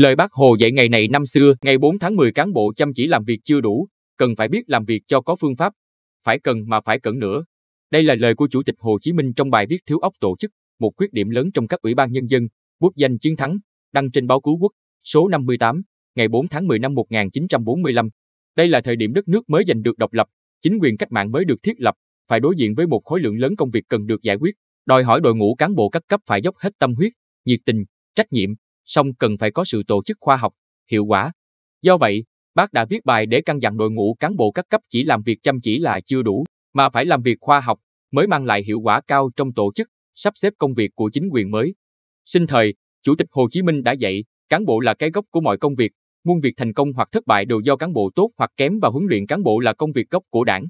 Lời bác Hồ dạy ngày này năm xưa, ngày 4 tháng 10 cán bộ chăm chỉ làm việc chưa đủ, cần phải biết làm việc cho có phương pháp, phải cần mà phải cẩn nữa. Đây là lời của Chủ tịch Hồ Chí Minh trong bài viết Thiếu ốc tổ chức, một khuyết điểm lớn trong các ủy ban nhân dân, bút danh chiến thắng, đăng trên báo Cứu Quốc, số 58, ngày 4 tháng 10 năm 1945. Đây là thời điểm đất nước mới giành được độc lập, chính quyền cách mạng mới được thiết lập, phải đối diện với một khối lượng lớn công việc cần được giải quyết, đòi hỏi đội ngũ cán bộ các cấp phải dốc hết tâm huyết, nhiệt tình, trách nhiệm, song cần phải có sự tổ chức khoa học, hiệu quả. Do vậy, bác đã viết bài để căn dặn đội ngũ cán bộ các cấp chỉ làm việc chăm chỉ là chưa đủ, mà phải làm việc khoa học mới mang lại hiệu quả cao trong tổ chức, sắp xếp công việc của chính quyền mới. Sinh thời, Chủ tịch Hồ Chí Minh đã dạy, cán bộ là cái gốc của mọi công việc, muôn việc thành công hoặc thất bại đều do cán bộ tốt hoặc kém và huấn luyện cán bộ là công việc gốc của đảng.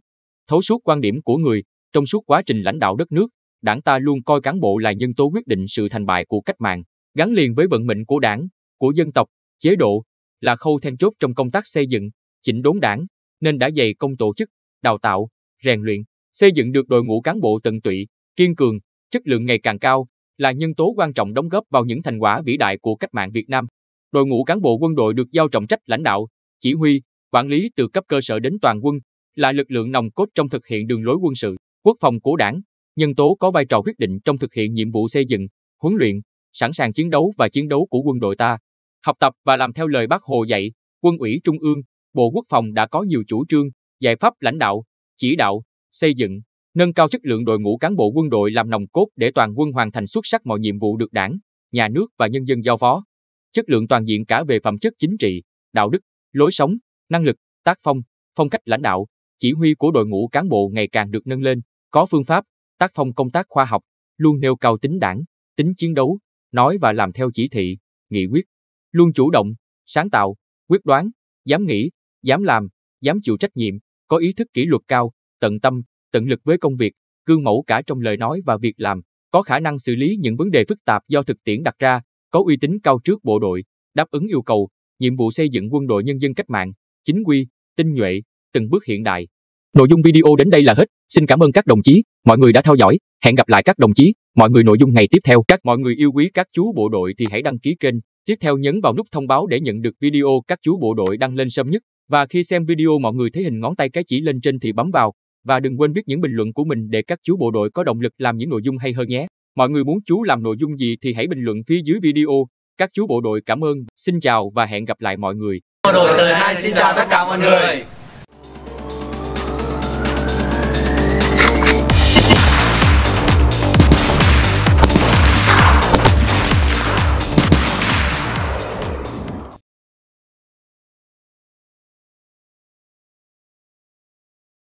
Thấu suốt quan điểm của người, trong suốt quá trình lãnh đạo đất nước, đảng ta luôn coi cán bộ là nhân tố quyết định sự thành bại của cách mạng gắn liền với vận mệnh của đảng, của dân tộc, chế độ, là khâu then chốt trong công tác xây dựng, chỉnh đốn đảng, nên đã dày công tổ chức, đào tạo, rèn luyện, xây dựng được đội ngũ cán bộ tận tụy, kiên cường, chất lượng ngày càng cao, là nhân tố quan trọng đóng góp vào những thành quả vĩ đại của cách mạng Việt Nam. Đội ngũ cán bộ quân đội được giao trọng trách lãnh đạo, chỉ huy, quản lý từ cấp cơ sở đến toàn quân, là lực lượng nòng cốt trong thực hiện đường lối quân sự, quốc phòng của đảng, nhân tố có vai trò quyết định trong thực hiện nhiệm vụ xây dựng, huấn luyện, sẵn sàng chiến đấu và chiến đấu của quân đội ta. Học tập và làm theo lời bác Hồ dạy, quân ủy Trung ương, Bộ Quốc phòng đã có nhiều chủ trương, giải pháp lãnh đạo, chỉ đạo, xây dựng, nâng cao chất lượng đội ngũ cán bộ quân đội làm nòng cốt để toàn quân hoàn thành xuất sắc mọi nhiệm vụ được đảng, nhà nước và nhân dân giao phó. Chất lượng toàn diện cả về phẩm chất chính trị, đạo đức, lối sống, năng lực, tác phong, phong cách lãnh đạo, chỉ huy của đội ngũ cán bộ ngày càng được nâng lên, có phương pháp, tác phong công tác khoa học, luôn nêu cao tính đảng, tính chiến đấu, nói và làm theo chỉ thị, nghị quyết, luôn chủ động, sáng tạo, quyết đoán, dám nghĩ, dám làm, dám chịu trách nhiệm, có ý thức kỷ luật cao, tận tâm, tận lực với công việc, gương mẫu cả trong lời nói và việc làm, có khả năng xử lý những vấn đề phức tạp do thực tiễn đặt ra, có uy tín cao trước bộ đội, đáp ứng yêu cầu, nhiệm vụ xây dựng quân đội nhân dân cách mạng, chính quy, tinh nhuệ, từng bước hiện đại. Nội dung video đến đây là hết. Xin cảm ơn các đồng chí, mọi người đã theo dõi. Hẹn gặp lại các đồng chí, mọi người nội dung ngày tiếp theo. Các mọi người yêu quý các chú bộ đội thì hãy đăng ký kênh. Tiếp theo nhấn vào nút thông báo để nhận được video các chú bộ đội đăng lên sớm nhất. Và khi xem video mọi người thấy hình ngón tay cái chỉ lên trên thì bấm vào. Và đừng quên viết những bình luận của mình để các chú bộ đội có động lực làm những nội dung hay hơn nhé. Mọi người muốn chú làm nội dung gì thì hãy bình luận phía dưới video. Các chú bộ đội cảm ơn, xin chào và hẹn gặp lại mọi người. Bộ đội xin chào tất cả mọi người.